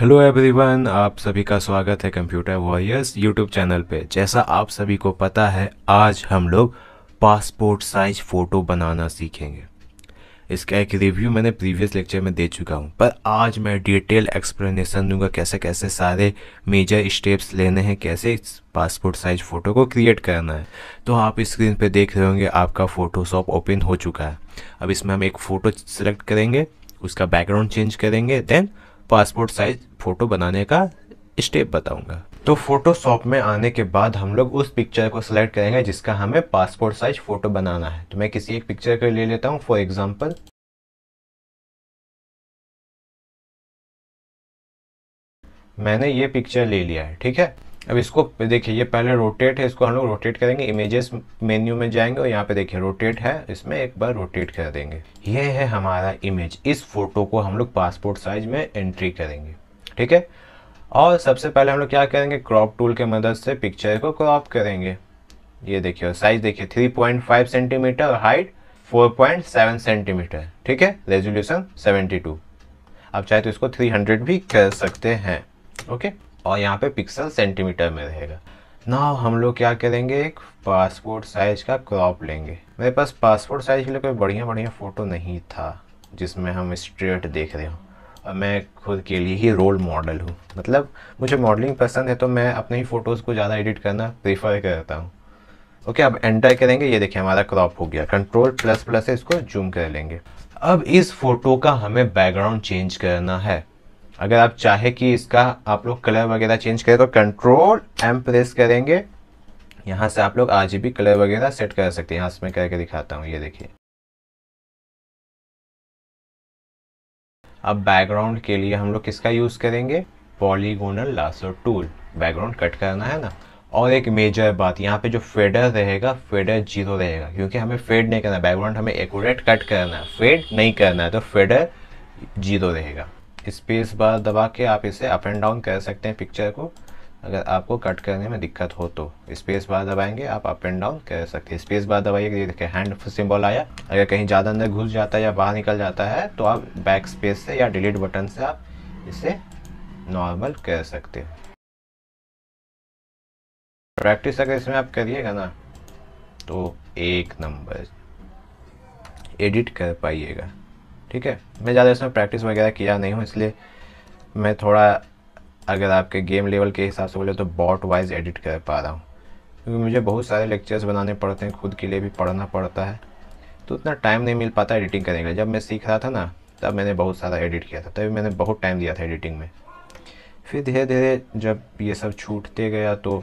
hello everyone आप सभी का स्वागत है कंप्यूटर वॉरियर्स यूट्यूब चैनल पे जैसा आप सभी को पता है आज हम लोग पासपोर्ट साइज फ़ोटो बनाना सीखेंगे इसका एक रिव्यू मैंने प्रीवियस लेक्चर में दे चुका हूँ पर आज मैं डिटेल एक्सप्लेनेशन दूंगा कैसे कैसे सारे मेजर स्टेप्स लेने हैं कैसे पासपोर्ट साइज फ़ोटो को क्रिएट करना है तो आप स्क्रीन पर देख रहे होंगे आपका फ़ोटोशॉप ओपन हो चुका है अब इसमें हम एक फ़ोटो सेलेक्ट करेंगे उसका बैकग्राउंड चेंज करेंगे देन पासपोर्ट साइज फ़ोटो बनाने का स्टेप बताऊंगा तो फोटोशॉप में आने के बाद हम लोग उस पिक्चर को सिलेक्ट करेंगे जिसका हमें पासपोर्ट साइज फ़ोटो बनाना है तो मैं किसी एक पिक्चर को ले लेता हूँ फॉर एग्जाम्पल मैंने ये पिक्चर ले लिया है ठीक है अब इसको देखिए ये पहले रोटेट है इसको हम लोग रोटेट करेंगे इमेजेस मेन्यू में जाएंगे और यहाँ पे देखिए रोटेट है इसमें एक बार रोटेट कर देंगे ये है हमारा इमेज इस फोटो को हम लोग पासपोर्ट साइज में एंट्री करेंगे ठीक है और सबसे पहले हम लोग क्या करेंगे क्रॉप टूल के मदद से पिक्चर को क्रॉप करेंगे ये देखिए साइज देखिए थ्री सेंटीमीटर और हाइट फोर सेंटीमीटर ठीक है रेजोल्यूशन सेवेंटी आप चाहे तो इसको थ्री भी कर सकते हैं ओके और यहाँ पे पिक्सल सेंटीमीटर में रहेगा ना हम लोग क्या करेंगे एक पासपोर्ट साइज़ का क्रॉप लेंगे मेरे पास पासपोर्ट साइज़ के लिए कोई बढ़िया बढ़िया फ़ोटो नहीं था जिसमें हम स्ट्रेट देख रहे हों और मैं खुद के लिए ही रोल मॉडल हूँ मतलब मुझे मॉडलिंग पसंद है तो मैं अपने ही फ़ोटोज़ को ज़्यादा एडिट करना प्रेफर करता हूँ ओके अब एंटर करेंगे ये देखिए हमारा क्रॉप हो गया कंट्रोल प्लस प्लस इसको जूम कर लेंगे अब इस फोटो का हमें बैकग्राउंड चेंज करना है अगर आप चाहे कि इसका आप लोग कलर वगैरह चेंज करें तो कंट्रोल एम प्रेस करेंगे यहाँ से आप लोग आज भी कलर वगैरह सेट कर सकते हैं यहाँ से मैं करके दिखाता हूँ ये देखिए अब बैकग्राउंड के लिए हम लोग किसका यूज़ करेंगे polygonal lasso tool background cut करना है ना और एक मेजर बात यहाँ पे जो फेडर रहेगा फेडर जीरो रहेगा क्योंकि हमें फेड नहीं करना बैकग्राउंड हमें एकट कट करना है फेड नहीं करना है तो फेडर जीरो रहेगा स्पेस बार दबा के आप इसे अप एंड डाउन कर सकते हैं पिक्चर को अगर आपको कट करने में दिक्कत हो तो स्पेस बार दबाएंगे आप अप एंड डाउन कर सकते हैं स्पेस बार दबाइए ये देखिए हैंड सिंबल आया अगर कहीं ज़्यादा अंदर घुस जाता है या बाहर निकल जाता है तो आप बैक स्पेस से या डिलीट बटन से आप इसे नॉर्मल कर सकते हैं प्रैक्टिस अगर इसमें आप करिएगा ना तो एक नंबर एडिट कर पाइएगा ठीक है मैं ज़्यादा इसमें प्रैक्टिस वगैरह किया नहीं हूँ इसलिए मैं थोड़ा अगर आपके गेम लेवल के हिसाब से बोले तो बॉट वाइज एडिट कर पा रहा हूँ क्योंकि मुझे बहुत सारे लेक्चर्स बनाने पड़ते हैं खुद के लिए भी पढ़ना पड़ता है तो उतना टाइम नहीं मिल पाता एडिटिंग करने के लिए जब मैं सीख रहा था ना तब मैंने बहुत सारा एडिट किया था तभी मैंने बहुत टाइम दिया था एडिटिंग में फिर धीरे धीरे जब ये सब छूटते गया तो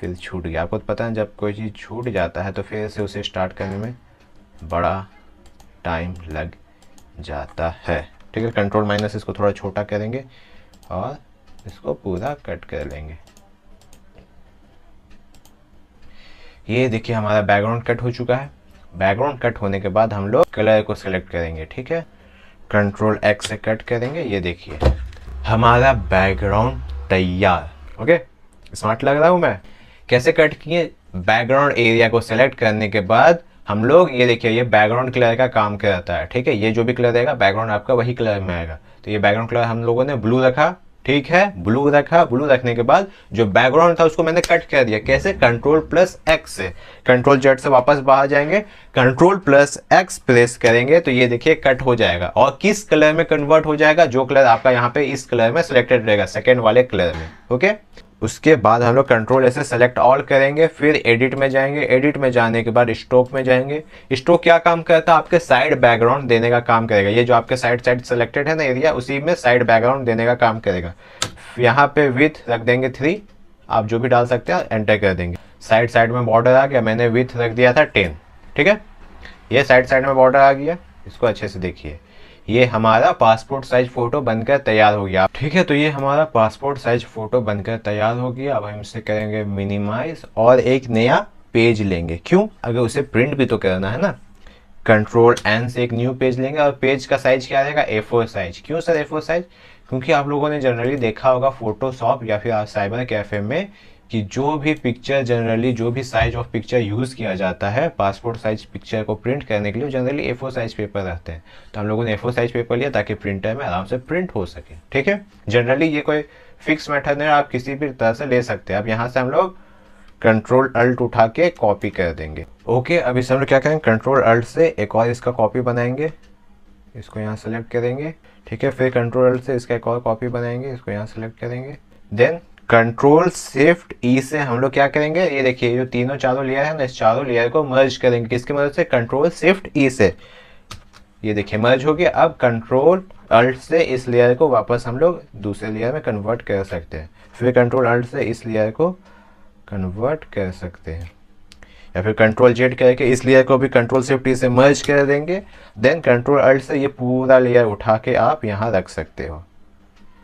फिर छूट गया आपको तो पता है जब कोई चीज़ छूट जाता है तो फिर से उसे स्टार्ट करने में बड़ा टाइम लग जाता है ठीक है कंट्रोल माइनस इसको थोड़ा छोटा करेंगे और इसको पूरा कट कर लेंगे ये देखिए हमारा बैकग्राउंड कट हो चुका है बैकग्राउंड कट होने के बाद हम लोग कलर को सिलेक्ट करेंगे ठीक है कंट्रोल एक्स से कट करेंगे ये देखिए हमारा बैकग्राउंड तैयार ओके स्मार्ट लग रहा हूँ मैं कैसे कट किए बैकग्राउंड एरिया को सेलेक्ट करने के बाद हम लोग ये देखिए ये बैकग्राउंड कलर का काम करता है ठीक है ये जो भी कलर रहेगा बैकग्राउंड आपका वही कलर में आएगा तो ये बैकग्राउंड कलर हम लोगों ने ब्लू रखा ठीक है ब्लू रखा ब्लू रखने के बाद जो बैकग्राउंड था उसको मैंने कट कर दिया कैसे कंट्रोल प्लस एक्स से कंट्रोल जेड से वापस बाहर जाएंगे कंट्रोल प्लस एक्स प्रेस करेंगे तो ये देखिए कट हो जाएगा और किस कलर में कन्वर्ट हो जाएगा जो कलर आपका यहाँ पे इस कलर में सिलेक्टेड रहेगा सेकेंड वाले कलर में ओके उसके बाद हम लोग कंट्रोल ऐसे सेलेक्ट ऑल करेंगे फिर एडिट में जाएंगे एडिट में जाने के बाद स्ट्रोक में जाएंगे स्ट्रोक क्या काम करता है आपके साइड बैकग्राउंड देने का काम करेगा ये जो आपके साइड साइड सेलेक्टेड है ना एरिया उसी में साइड बैकग्राउंड देने का काम करेगा यहाँ पे विथ रख देंगे थ्री आप जो भी डाल सकते हैं एंटर कर देंगे साइड साइड में बॉर्डर आ गया मैंने विथ रख दिया था टेन ठीक है ये साइड साइड में बॉर्डर आ गया इसको अच्छे से देखिए ये हमारा पासपोर्ट साइज फ़ोटो बनकर तैयार हो गया ठीक है तो ये हमारा पासपोर्ट साइज फ़ोटो बनकर तैयार हो गया अब हम इसे करेंगे मिनिमाइज और एक नया पेज लेंगे क्यों अगर उसे प्रिंट भी तो करना है ना कंट्रोल एन से एक न्यू पेज लेंगे और पेज का साइज क्या रहेगा ए फोर साइज क्यों सर ए फोर साइज क्योंकि आप लोगों ने जनरली देखा होगा फोटोशॉप या फिर आप साइबर कैफे में कि जो भी पिक्चर जनरली जो भी साइज ऑफ पिक्चर यूज़ किया जाता है पासपोर्ट साइज पिक्चर को प्रिंट करने के लिए जनरली ए साइज पेपर रहते हैं तो हम लोगों ने ए साइज पेपर लिया ताकि प्रिंटर में आराम से प्रिंट हो सके ठीक है जनरली ये कोई फिक्स मेथड नहीं आप किसी भी तरह से ले सकते हैं अब यहाँ से हम लोग कंट्रोल अल्ट उठा के कॉपी कर देंगे ओके अब इस हम लोग क्या करेंगे कंट्रोल अल्ट से एक और इसका कॉपी बनाएंगे इसको यहाँ सेलेक्ट करेंगे ठीक है फिर कंट्रोल अल्ट से इसका एक और कॉपी बनाएंगे इसको यहाँ सेलेक्ट करेंगे देन कंट्रोल शिफ्ट ई से हम लोग क्या करेंगे ये देखिए जो तीनों चारों लेयर है ना इस चारों लेयर को मर्ज करेंगे किसकी मदद से कंट्रोल शिफ्ट ई से ये देखिए मर्ज हो गया अब कंट्रोल अल्ट से इस लेयर को वापस हम लोग दूसरे लेयर में कन्वर्ट कर सकते हैं फिर कंट्रोल अल्ट से इस लेयर को कन्वर्ट कर सकते हैं या फिर कंट्रोल जेड करके इस लेयर को भी कंट्रोल शिफ्ट ई से मर्ज कर देंगे देन कंट्रोल अल्ट से ये पूरा लेयर उठा के आप यहाँ रख सकते हो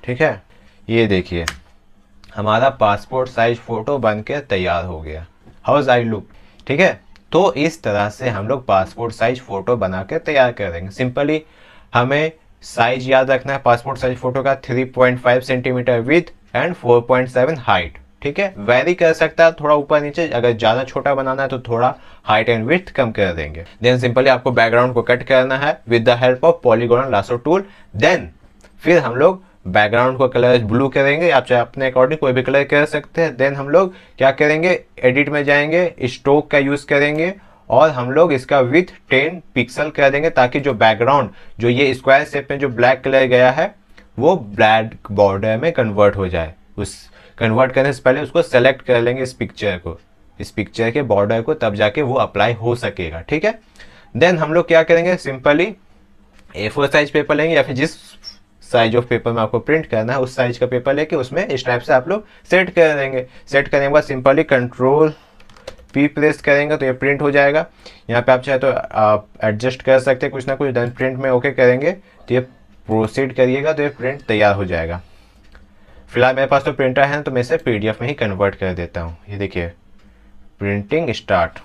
ठीक है ये देखिए हमारा पासपोर्ट साइज फ़ोटो बन के तैयार हो गया हाउस आई लुक ठीक है तो इस तरह से हम लोग पासपोर्ट साइज फ़ोटो बना के तैयार कर देंगे सिंपली हमें साइज याद रखना है पासपोर्ट साइज फ़ोटो का 3.5 सेंटीमीटर विथ एंड 4.7 हाइट ठीक है वेरी कर सकता है थोड़ा ऊपर नीचे अगर ज़्यादा छोटा बनाना है तो थोड़ा हाइट एंड विथ कम कर देंगे देन सिंपली आपको बैकग्राउंड को कट करना है with the help of polygon lasso tool then फिर हम लोग बैकग्राउंड को कलर ब्लू करेंगे आप चाहे अपने अकॉर्डिंग कोई भी कलर कर सकते हैं देन हम लोग क्या करेंगे एडिट में जाएंगे स्ट्रोक का यूज़ करेंगे और हम लोग इसका विथ 10 पिक्सल कर देंगे ताकि जो बैकग्राउंड जो ये स्क्वायर शेप में जो ब्लैक कलर गया है वो ब्लैक बॉर्डर में कन्वर्ट हो जाए उस कन्वर्ट करने से पहले उसको सेलेक्ट कर लेंगे इस पिक्चर को इस पिक्चर के बॉर्डर को तब जाके वो अप्लाई हो सकेगा ठीक है देन हम लोग क्या करेंगे simply A four size paper लेंगे या फिर जिस साइज ऑफ पेपर में आपको प्रिंट करना है उस साइज का पेपर लेके उसमें इस टाइप से आप लोग सेट कर देंगे सेट करने के बाद सिंपली कंट्रोल पी प्रेस करेंगे तो ये प्रिंट हो जाएगा यहाँ पे आप चाहे तो आप एडजस्ट कर सकते हैं कुछ ना कुछ डन प्रिंट में ओके करेंगे तो ये प्रोसीड करिएगा तो ये प्रिंट तैयार हो जाएगा फिलहाल मेरे पास तो प्रिंटर है तो मैं इसे एफ में ही कन्वर्ट कर देता हूँ ये देखिए प्रिंटिंग स्टार्ट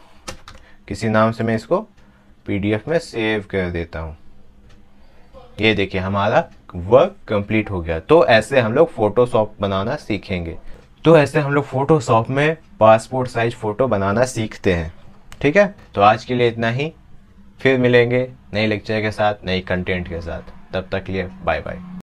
किसी नाम से मैं इसको एफ में सेव कर देता हूँ ये देखिए हमारा वर्क कंप्लीट हो गया तो ऐसे हम लोग फोटोशॉप बनाना सीखेंगे तो ऐसे हम लोग फोटोशॉप में पासपोर्ट साइज फ़ोटो बनाना सीखते हैं ठीक है तो आज के लिए इतना ही फिर मिलेंगे नए लेक्चर के साथ नई कंटेंट के साथ तब तक लिए बाय बाय